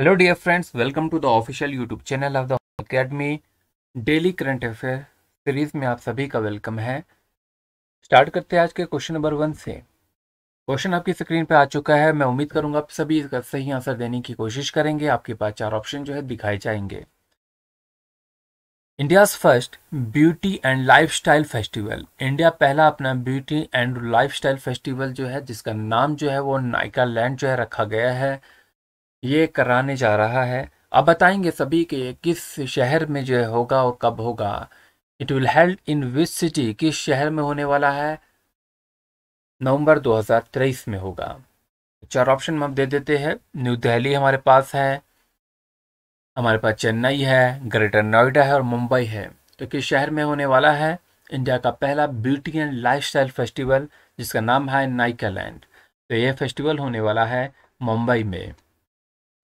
Hello dear friends welcome to the official YouTube channel of the academy daily current affair series में आप सभी का welcome है start करते हैं आज के क्वेश्चन नंबर वन से क्वेश्चन आपकी स्क्रीन पे आ चुका है मैं उम्मीद करूंगा आप सभी इसका सही आंसर देने की कोशिश करेंगे आपके पास चार ऑप्शन जो है दिखाए जाएंगे India first beauty and life festival India पहला अपना ब्यूटी एंड लाइफ फेस्टिवल जो है जिसका नाम जो है वो नाइका लैंड जो है रखा गया है ये कराने जा रहा है आप बताएंगे सभी के किस शहर में जो होगा और कब होगा it will held in which city किस शहर में होने वाला है नवंबर 2023 में होगा चार ऑप्शन हम दे देते हैं न्यू दिल्ली हमारे पास है हमारे पास चेन्नई है ग्रेटर नोएडा है और मुंबई है तो किस शहर में होने वाला है इंडिया का पहला ब्यूटी एंड लाइफस्टाइल फेस्टिवल जिसका नाम है नाइका लैंड तो यह फेस्टिवल होने वाला है मुंबई में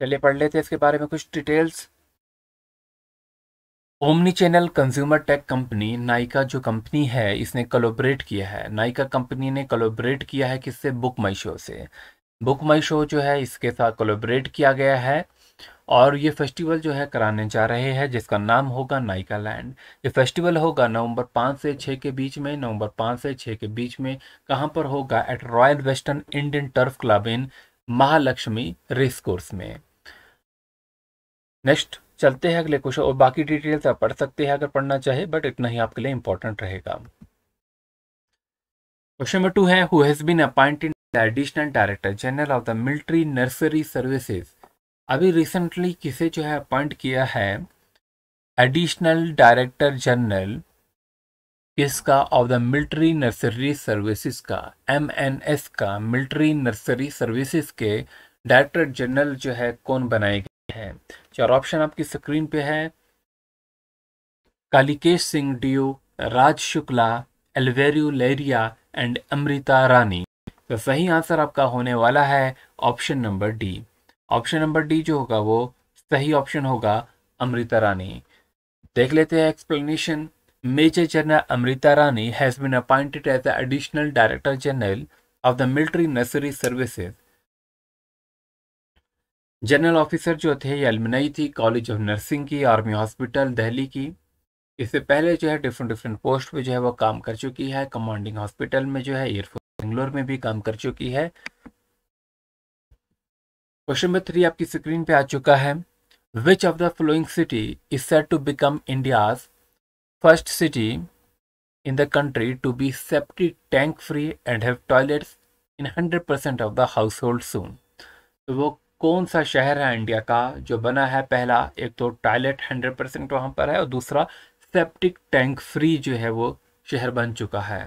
चलिए पढ़ लेते हैं इसके बारे में कुछ details omni channel consumer tech company Nykaa जो कंपनी है इसने कोलोबरेट किया है नाइका कंपनी ने कोलोबरेट किया है किससे बुक माई शो से बुक माई शो जो है इसके साथ कोलोबरेट किया गया है और ये फेस्टिवल जो है कराने जा रहे हैं जिसका नाम होगा नाइका लैंड ये फेस्टिवल होगा नवंबर पाँच से छः के बीच में नवंबर पाँच से छः के बीच में कहाँ पर होगा at royal western Indian turf club in Mahalakshmi race course में नेक्स्ट चलते हैं अगले क्वेश्चन और बाकी डिटेल्स आप पढ़ सकते हैं अगर पढ़ना चाहे बट इतना ही आपके लिए इंपॉर्टेंट रहेगा क्वेश्चन नंबर टू है who has been appointed additional director general of the military nursery services अभी रिसेंटली किसे जो है अपॉइंट किया है एडिशनल डायरेक्टर जनरल किसका of the military nursery services का एम एन एस का मिलिट्री नर्सरी सर्विसेज के डायरेक्टर जनरल जो है कौन बनाए गए हैं चार ऑप्शन आपकी स्क्रीन पे है कालिकेश सिंह डीयू राज शुक्ला एलवेरू लेरिया एंड अमृता रानी तो सही आंसर आपका होने वाला है option number D option number D जो होगा वो सही ऑप्शन होगा अमृता रानी देख लेते हैं explanation Major General Amrita Rani has been appointed as the Additional Director General of the Military Nursery Services. General officer जो थे ये अलमनई थी कॉलेज ऑफ नर्सिंग की आर्मी हॉस्पिटल दिल्ली की इससे पहले जो है डिफरेंट डिफरेंट पोस्ट पे जो है वो काम कर चुकी है कमांडिंग हॉस्पिटल में जो है एयरफोर्स बेंगलोर में भी काम कर चुकी है क्वेश्चन नंबर थ्री आपकी स्क्रीन पे आ चुका है which of the following city is set to become India's first city in the country to be septic tank free and have toilets in 100% of the household soon. तो वो कौन सा शहर है इंडिया का जो बना है पहला एक तो टॉयलेट 100% वहाँ पर है और दूसरा सेप्टिक टैंक फ्री जो है वो शहर बन चुका है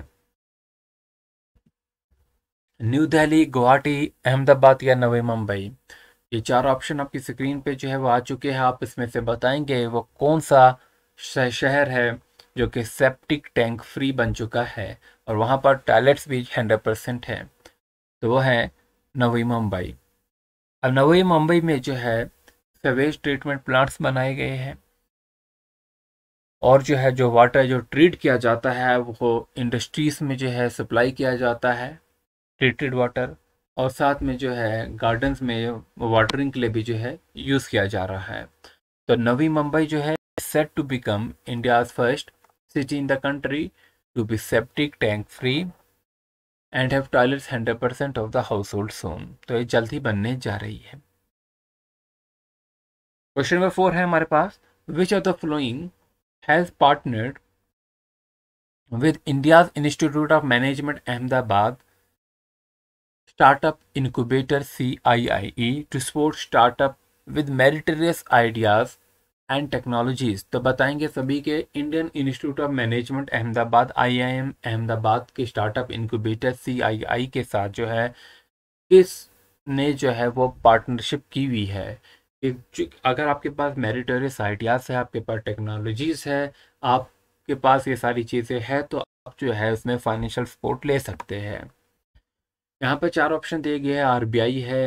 न्यू दिल्ली गुवाहाटी अहमदाबाद या नवी मुंबई ये चार ऑप्शन आपकी स्क्रीन पे जो है वो आ चुके हैं आप इसमें से बताएंगे वो कौन सा शहर है जो कि सेप्टिक टैंक फ्री बन चुका है और वहाँ पर टॉयलेट्स भी हंड्रेड परसेंट है तो वो है नवी मुंबई अब नवी मुंबई में जो है सवेज ट्रीटमेंट प्लांट्स बनाए गए हैं और जो है जो वाटर जो ट्रीट किया जाता है वो इंडस्ट्रीज़ में जो है सप्लाई किया जाता है ट्रीटेड वाटर और साथ में जो है गार्डन्स में वाटरिंग के लिए भी जो है यूज़ किया जा रहा है तो नवी मुंबई जो है set to become India's first city in the country to be septic tank free and have toilets hundred percent of the house सोन तो ये जल्द ही बनने जा रही है क्वेश्चन नंबर फोर है हमारे पास which of the following has partnered with India institute of management Ahmedabad startup incubator C I I E to support startup with meritorious ideas and technologies तो बताएंगे सभी के Indian institute of management Ahmedabad IIM Ahmedabad के startup incubator CII के साथ जो है किस ने जो है वो पार्टनरशिप की हुई है एक अगर आपके पास मेरिटोरियस आइडियाज़ है आपके पास टेक्नोलॉजीज़ है आपके पास ये सारी चीज़ें हैं तो आप जो है उसमें फाइनेंशियल सपोर्ट ले सकते हैं यहाँ पर चार ऑप्शन दिए गए हैं आरबीआई है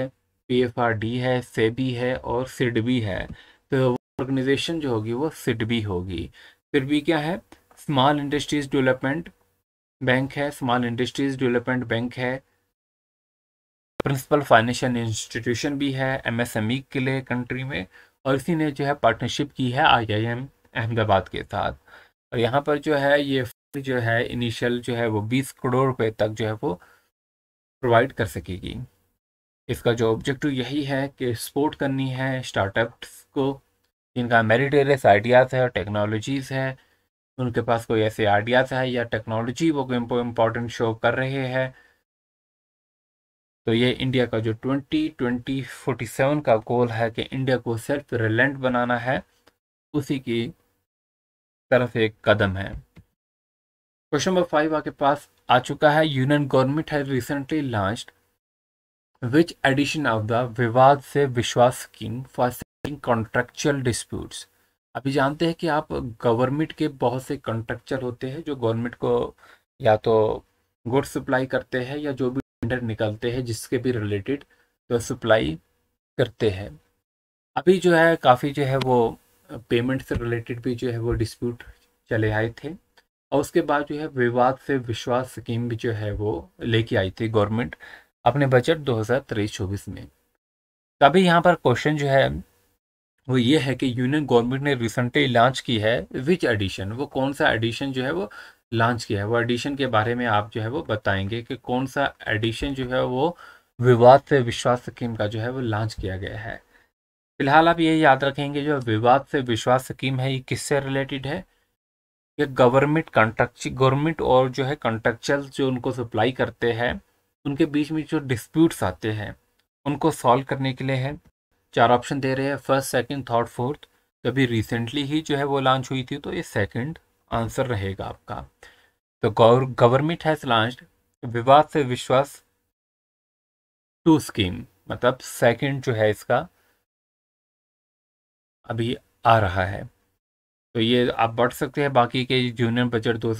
पीएफआरडी है सेबी e है और सिडबी है तो ऑर्गेनाइजेशन जो होगी वो सिडबी होगी सिडबी क्या है स्मॉल इंडस्ट्रीज डेवलपमेंट बैंक है स्मॉल इंडस्ट्रीज डेवलपमेंट बैंक है प्रिंसिपल फाइनेंशियल इंस्टीट्यूशन भी है एमएसएमई के लिए कंट्री में और इसी ने जो है पार्टनरशिप की है आईआईएम अहमदाबाद के साथ और यहाँ पर जो है ये जो है इनिशियल जो है वो बीस करोड़ रुपए तक जो है वो प्रोवाइड कर सकेगी इसका जो ऑब्जेक्टिव यही है कि सपोर्ट करनी है स्टार्टअप्स को जिनका मेरिटेरियस आइडियाज़ है और टेक्नोलॉजीज़ है उनके पास कोई ऐसे आइडियाज़ है या टेक्नोलॉजी वो कोई इम्पोर्टेंट शो कर रहे हैं तो ये इंडिया का जो ट्वेंटी ट्वेंटी फोर्टी सेवन का गोल है कि इंडिया को सेल्फ रिलेंट बनाना है उसी की तरफ एक कदम है क्वेश्चन नंबर फाइव आपके पास आ चुका है यूनियन गवर्नमेंट है recently launch which edition of the Vivad se विश्वास स्कीम फॉर कॉन्ट्रेक्चुअल डिस्प्यूट्स अभी जानते हैं कि आप गवर्नमेंट के बहुत से कॉन्ट्रेक्चर होते हैं जो गवर्नमेंट को या तो गुड सप्लाई करते हैं या जो भी टेंडर निकलते हैं जिसके भी रिलेटेड तो सप्लाई करते हैं अभी जो है काफ़ी जो है वो पेमेंट से रिलेटेड भी जो है वो डिस्प्यूट चले आए थे और उसके बाद जो है विवाद से विश्वास स्कीम भी जो है वो लेके आई थी गवर्नमेंट अपने बजट दो हज़ार में कभी यहाँ पर क्वेश्चन जो है वो ये है कि यूनियन गवर्नमेंट ने रिसेंटली लॉन्च की है विच एडिशन वो कौन सा एडिशन जो है वो लॉन्च किया है वो एडिशन के बारे में आप जो है वो बताएंगे कि कौन सा एडिशन जो है वो विवाद से विश्वास स्कीम का जो है वो लॉन्च किया गया है फिलहाल आप ये याद रखेंगे जो विवाद से विश्वास स्कीम है ये किससे रिलेटेड है ये गवर्नमेंट कंट्रक्च गवर्नमेंट और जो है कंट्रक्चुअल जो उनको सप्लाई करते हैं उनके बीच में जो डिस्प्यूट्स आते हैं उनको सॉल्व करने के लिए है चार ऑप्शन दे रहे हैं फर्स्ट सेकंड थर्ड फोर्थ तो अभी रिसेंटली ही जो है वो लॉन्च हुई थी तो ये सेकंड आंसर रहेगा आपका तो गवर्नमेंट हैज़ लॉन्च विवाद से विश्वास टू स्कीम मतलब सेकंड जो है इसका अभी आ रहा है तो ये आप बढ़ सकते हैं बाकी के जूनियर बजट दो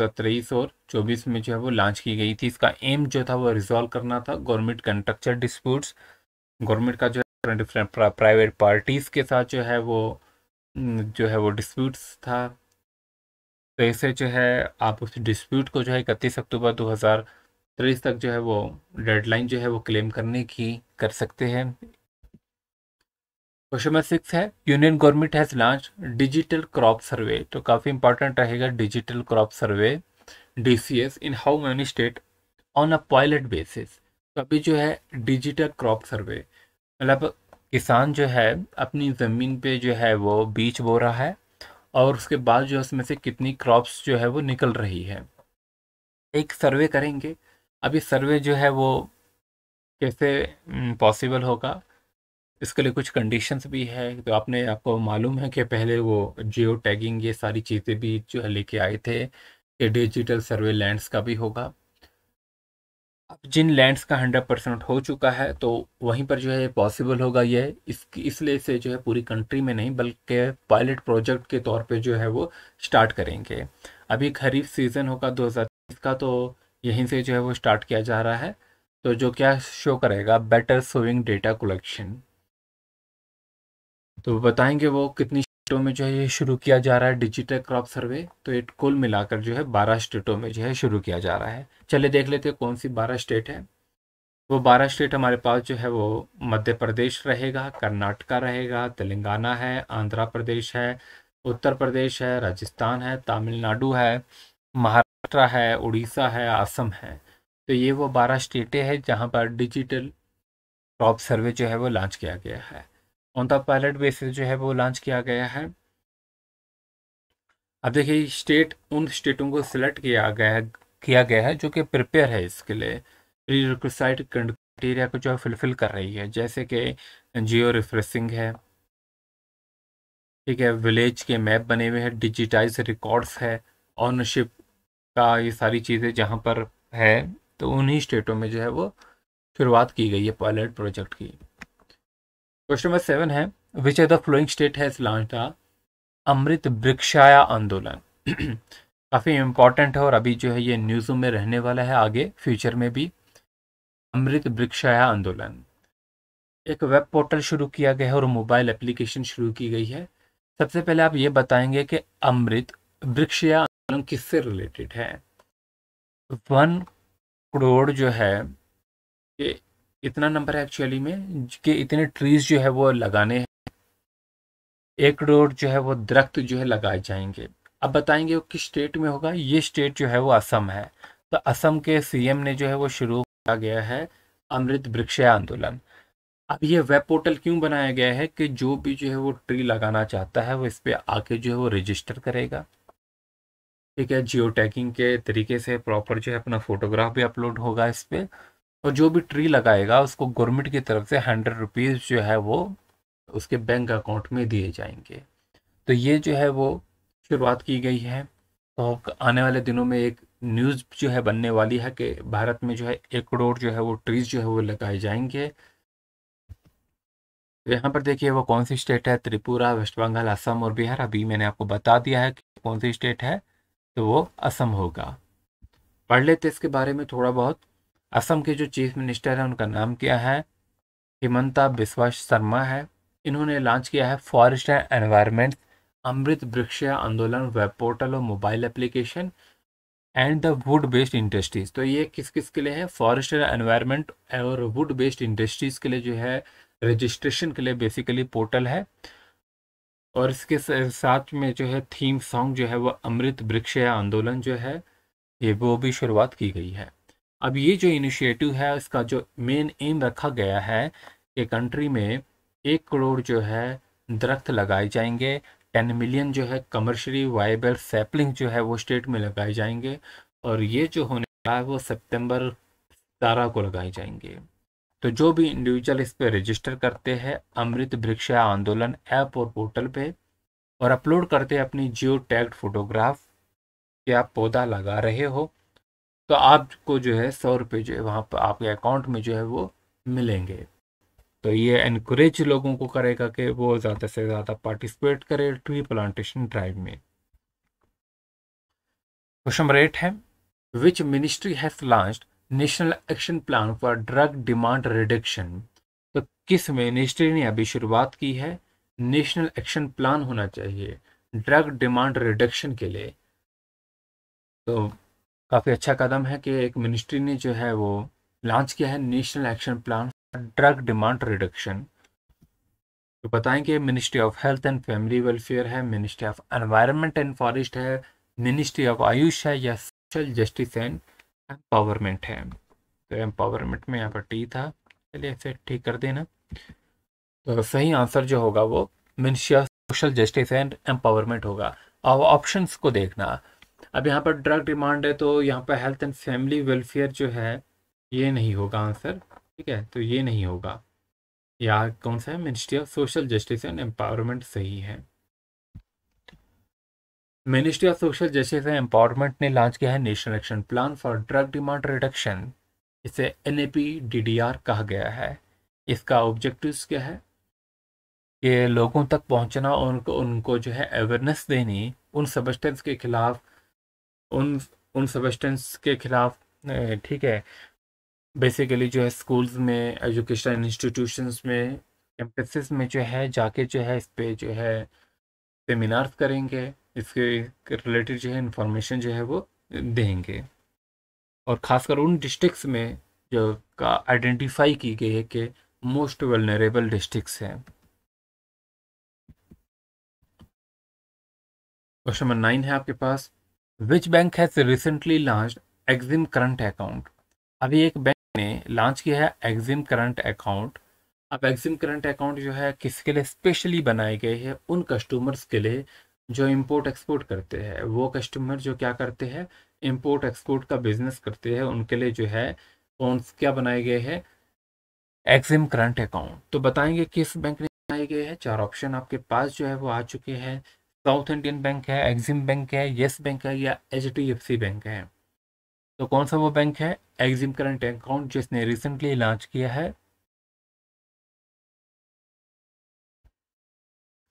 और 24 में जो है वो लॉन्च की गई थी इसका एम जो था वो रिजोल्व करना था गवर्नमेंट कंट्रक्चर डिस्प्यूट्स गवर्नमेंट का जो डिफरेंट डिफरेंट प्राइवेट पार्टीज़ के साथ जो है वो जो है वो डिस्प्यूट्स था तो ऐसे जो है आप उस डिस्प्यूट को जो है इकतीस अक्टूबर 2023 तक जो है वो डेडलाइन जो है वो क्लेम करने की कर सकते हैं क्वेश्चन नंबर सिक्स है union government has launch digital crop survey तो काफ़ी इंपॉर्टेंट रहेगा digital crop survey DCS in how many state on a pilot basis तो अभी जो है डिजिटल क्रॉप सर्वे मतलब किसान जो है अपनी ज़मीन पे जो है वो बीज बो रहा है और उसके बाद जो है उसमें से कितनी क्रॉप्स जो है वो निकल रही है एक सर्वे करेंगे अब सर्वे जो है वो कैसे पॉसिबल होगा इसके लिए कुछ कंडीशंस भी है तो आपने आपको मालूम है कि पहले वो जियो टैगिंग ये सारी चीज़ें भी जो है लेके आए थे कि डिजिटल सर्वे लैंड्स का भी होगा अब जिन लैंड्स का हंड्रेड परसेंट हो चुका है तो वहीं पर जो है पॉसिबल होगा ये इसकी इसलिए से जो है पूरी कंट्री में नहीं बल्कि पायलट प्रोजेक्ट के तौर पे जो है वो स्टार्ट करेंगे अभी खरीफ सीज़न होगा दो का तो यहीं से जो है वो स्टार्ट किया जा रहा है तो जो क्या शो करेगा बेटर सोइंग डेटा कलेक्शन तो बताएंगे वो कितनी स्टेटों में जो है ये शुरू किया जा रहा है डिजिटल क्रॉप सर्वे तो ये कुल मिलाकर जो है बारह स्टेटों में जो है शुरू किया जा रहा है चलिए देख लेते हैं कौन सी बारह स्टेट है वो बारह स्टेट हमारे पास जो है वो मध्य प्रदेश रहेगा कर्नाटका रहेगा तेलंगाना है आंध्र प्रदेश है उत्तर प्रदेश है राजस्थान है तमिलनाडु है महाराष्ट्र है उड़ीसा है असम है तो ये वो बारह स्टेटें हैं जहाँ पर डिजिटल क्रॉप सर्वे जो है वो लॉन्च किया गया है ऑन द पायलट बेसिस जो है वो लॉन्च किया गया है अब देखिए स्टेट उन स्टेटों को सिलेक्ट किया गया है किया गया है जो कि प्रिपेयर है इसके लिए प्री क्राइटेरिया को जो है फुलफिल कर रही है जैसे कि जियो रिफ्रेसिंग है ठीक है विलेज के मैप बने हुए हैं डिजिटाइज रिकॉर्ड्स है ऑनरशिप का ये सारी चीज़ें जहाँ पर है तो उन्हीं स्टेटों में जो है वो शुरुआत की गई है पायलट प्रोजेक्ट की क्वेश्चन नंबर सेवन है which of the following state has launch the Amrit Vriksh Aandolan काफ़ी इंपॉर्टेंट है और अभी जो है ये न्यूज़ों में रहने वाला है आगे फ्यूचर में भी अमृत वृक्षाया आंदोलन एक वेब पोर्टल शुरू किया गया है और मोबाइल एप्लीकेशन शुरू की गई है सबसे पहले आप ये बताएंगे कि अमृत वृक्षाया आंदोलन किससे रिलेटेड है वन करोड़ जो है इतना नंबर है एक्चुअली में कि इतने ट्रीज जो है वो लगाने हैं एक करोड़ जो है वो दरख्त जो है लगाए जाएंगे अब बताएंगे वो किस स्टेट में होगा ये स्टेट जो है वो असम है तो असम के सीएम ने जो है वो शुरू किया गया है अमृत वृक्ष आंदोलन अब ये वेब पोर्टल क्यों बनाया गया है कि जो भी जो है वो ट्री लगाना चाहता है वो इस पर आके जो है वो रजिस्टर करेगा ठीक है जियो टैगिंग के तरीके से प्रॉपर जो है अपना फोटोग्राफ भी अपलोड होगा इस पर और तो जो भी ट्री लगाएगा उसको गवर्नमेंट की तरफ से हंड्रेड रुपीज़ जो है वो उसके बैंक अकाउंट में दिए जाएंगे तो ये जो है वो शुरुआत की गई है तो आने वाले दिनों में एक न्यूज़ जो है बनने वाली है कि भारत में जो है एक करोड़ जो है वो ट्रीज जो है वो लगाए जाएंगे यहाँ पर देखिए वो कौन सी स्टेट है त्रिपुरा वेस्ट बंगाल असम और बिहार अभी मैंने आपको बता दिया है कि कौन सी स्टेट है तो वो असम होगा पढ़ लेते इसके बारे में थोड़ा बहुत असम के जो चीफ मिनिस्टर हैं उनका नाम क्या है हिमंता बिस्वा शर्मा है इन्होंने लॉन्च किया है forest and environment Amrit Vriksh Aandolan web portal और mobile application and the wood based industries तो ये किस किस के लिए है फॉरेस्ट एंड एनवायरमेंट और वुड बेस्ड इंडस्ट्रीज के लिए जो है रजिस्ट्रेशन के लिए बेसिकली पोर्टल है और इसके साथ में जो है थीम सॉन्ग जो है वो अमृत वृक्ष आंदोलन जो है ये वो भी शुरुआत की गई है अब ये जो इनिशिएटिव है इसका जो मेन एम रखा गया है कि कंट्री में एक करोड़ जो है दरख्त लगाए जाएंगे टेन मिलियन जो है कमर्शली वाइबल सैपलिंग जो है वो स्टेट में लगाए जाएंगे और ये जो होने वाला है वो सितंबर सतारह को लगाए जाएंगे तो जो भी इंडिविजुअल इस पर रजिस्टर करते हैं अमृत वृक्ष आंदोलन ऐप और पोर्टल पे और अपलोड करते हैं अपनी जियो टैग्ड फोटोग्राफ कि आप पौधा लगा रहे हो तो आपको जो है सौ रुपये जो है वहाँ पर आपके अकाउंट में जो है वो मिलेंगे तो ये इनक्रेज लोगों को करेगा कि वो ज़्यादा से ज़्यादा पार्टिसिपेट करें ट्री प्लांटेशन ड्राइव में क्वेश्चन नंबर एट है which ministry has launch national action plan for drug demand reduction तो किस मिनिस्ट्री ने अभी शुरुआत की है नेशनल एक्शन प्लान होना चाहिए ड्रग डिमांड रिडक्शन के लिए तो काफ़ी अच्छा कदम है कि एक मिनिस्ट्री ने जो है वो लॉन्च किया है national action plan drug demand reduction तो बताएंगे ministry of health and family welfare है ministry of environment and forest है मिनिस्ट्री ऑफ आयुष है या सोशल जस्टिस एंड एम्पावरमेंट है तो एम्पावरमेंट में यहाँ पर टी था चलिए ऐसे ठीक कर देना तो सही आंसर जो होगा वो ministry of social justice and empowerment होगा अब ऑप्शंस को देखना अब यहाँ पर ड्रग डिमांड है तो यहाँ पर हेल्थ एंड फैमिली वेलफेयर जो है ये नहीं होगा आंसर ठीक है तो ये नहीं होगा या कौन सा है ministry of social justice and empowerment सही है ministry of social justice and empowerment ने लॉन्च किया है national action plan for drug demand reduction इसे N A P D R कहा गया है इसका ऑब्जेक्टिव क्या है कि लोगों तक पहुंचना और उनको उनको जो है अवेयरनेस देनी उन सबस्टेंस के खिलाफ उन उन सबस्टेंस के खिलाफ ठीक है बेसिकली जो है स्कूल्स में एजुकेशन इंस्टीट्यूशंस में कैंपसेस में जो है जाके जो है इस पर जो है सेमिनार्स करेंगे इसके रिलेटेड जो है इंफॉर्मेशन जो है वो देंगे और ख़ासकर उन डिस्ट्रिक्स में जो का आइडेंटिफाई की गई है कि मोस्ट वेलनरेबल डिस्ट्रिक्स हैं क्वेश्चन नंबर नाइन है आपके पास which bank has recently launch EXIM current account अभी एक बैंक ने लॉन्च किया है एग्जिम करंट अकाउंट अब एग्जिम करंट अकाउंट जो है किसके लिए स्पेशली बनाए गए हैं उन कस्टमर्स के लिए जो इम्पोर्ट एक्सपोर्ट करते हैं वो कस्टमर जो क्या करते हैं इम्पोर्ट एक्सपोर्ट का बिजनेस करते हैं उनके लिए जो है कौन क्या बनाए गए हैं एग्जिम करंट अकाउंट तो बताएंगे किस बैंक ने बनाए गए हैं चार ऑप्शन आपके पास जो है वो आ चुके हैं साउथ इंडियन बैंक है एग्जिम बैंक है येस बैंक है या H D F C bank है तो कौन सा वो बैंक है एग्जिम करंट अकाउंट जिसने रिसेंटली लॉन्च किया है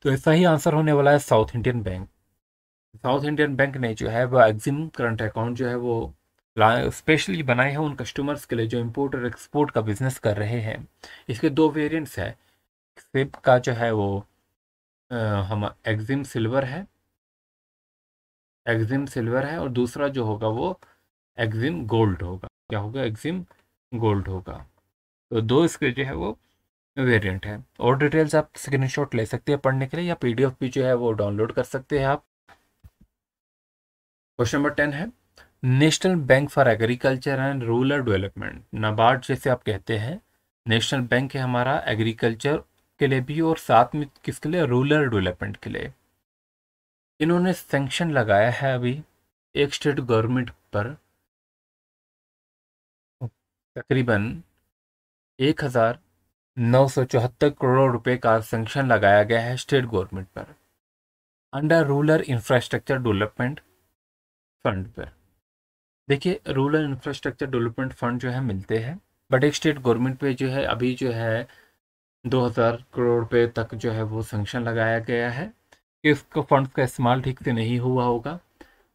तो ऐसा ही आंसर होने वाला है South Indian Bank South Indian Bank ने जो है वो एग्जिम करंट अकाउंट जो है वो स्पेशली बनाए हैं उन कस्टमर्स के लिए जो इम्पोर्ट और एक्सपोर्ट का बिजनेस कर रहे हैं इसके दो वेरियंट्स है सिप का जो है वो हम एग्जिम सिल्वर है एग्जिम सिल्वर है और दूसरा जो होगा वो एग्जिम गोल्ड होगा क्या होगा एग्जिम गोल्ड होगा तो दो इसके जो है वो वेरिएंट है और डिटेल्स आप स्क्रीनशॉट ले सकते हैं पढ़ने के लिए या पीडीएफ भी जो है वो डाउनलोड कर सकते हैं आप क्वेश्चन नंबर टेन है national bank for agriculture and rural development NABARD जैसे आप कहते हैं नेशनल बैंक है हमारा एग्रीकल्चर के लिए भी और साथ में किसके लिए रूरल डेवलपमेंट के लिए इन्होंने सेंक्शन लगाया है अभी एक स्टेट गवर्नमेंट पर तकरीबन एक हज़ार नौ सौ चौहत्तर करोड़ रुपए का सेंक्शन लगाया गया है स्टेट गवर्नमेंट पर under rural infrastructure development fund पर देखिए रूरल इंफ्रास्ट्रक्चर डेवलपमेंट फंड जो है मिलते हैं बट एक स्टेट गवर्नमेंट पे जो है अभी जो है 2000 करोड़ रुपये तक जो है वो सेंक्शन लगाया गया है कि उसको फंड का इस्तेमाल ठीक से नहीं हुआ होगा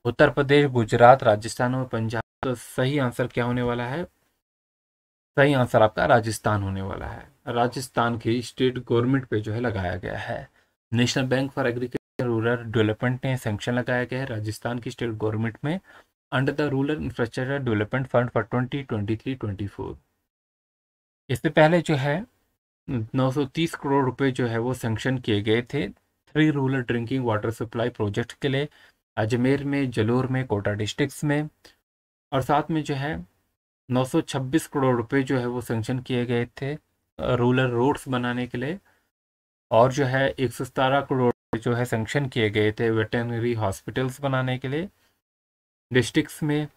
उत्तर प्रदेश गुजरात राजस्थान और पंजाब तो सही आंसर क्या होने वाला है सही आंसर आपका राजस्थान होने वाला है राजस्थान की स्टेट गवर्नमेंट पे जो है लगाया गया है national bank for agriculture rural development ने सेंक्शन लगाया गया है राजस्थान की स्टेट गवर्नमेंट में under the rural infrastructure development fund for twenty twenty three twenty four इससे पहले जो है 930 करोड़ रुपए जो है वो सेंक्शन किए गए थे three rural drinking water supply project के लिए अजमेर में जलोर में कोटा डिस्ट्रिक्स में और साथ में जो है 926 करोड़ रुपए जो है वो सेंक्शन किए गए थे रूरल रोड्स बनाने के लिए और जो है एक करोड़ जो है सेंक्शन किए गए थे वेटनरी हॉस्पिटल्स बनाने के लिए डिस्ट्रिक्स में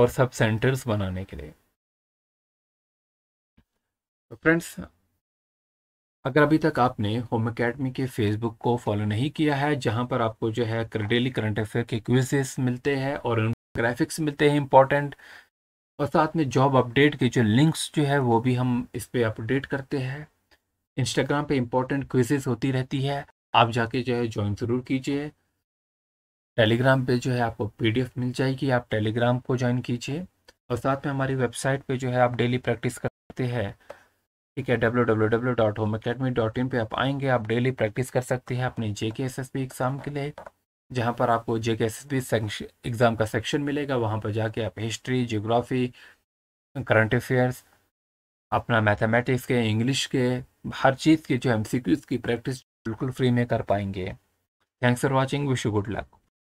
और सब सेंटर्स बनाने के लिए फ्रेंड्स तो अगर अभी तक आपने होम अकेडमी के फेसबुक को फॉलो नहीं किया है जहां पर आपको जो है डेली करंट अफेयर के क्विजेस मिलते हैं और ग्राफिक्स मिलते हैं इंपॉर्टेंट और साथ में जॉब अपडेट के जो लिंक्स जो है वो भी हम इस पर अपडेट करते हैं इंस्टाग्राम पे इंपॉर्टेंट क्विजेस होती रहती है आप जाके जो है ज्वाइन ज़रूर कीजिए टेलीग्राम पे जो है आपको पीडीएफ मिल जाएगी आप टेलीग्राम को ज्वाइन कीजिए और साथ में हमारी वेबसाइट पे जो है आप डेली प्रैक्टिस करते हैं ठीक है W W W dot home academy dot in पर आप आएंगे आप डेली प्रैक्टिस कर सकते हैं अपने जे K S S B exam के लिए जहाँ पर आपको J K S S B exam का सेक्शन मिलेगा वहाँ पर जाके आप हिस्ट्री जोग्राफ़ी करंट अफेयर्स अपना मैथमेटिक्स के इंग्लिश के हर चीज़ के जो एम सी क्यूज़ की प्रैक्टिस बिल्कुल फ्री में कर पाएंगे thanks for watching wish you good luck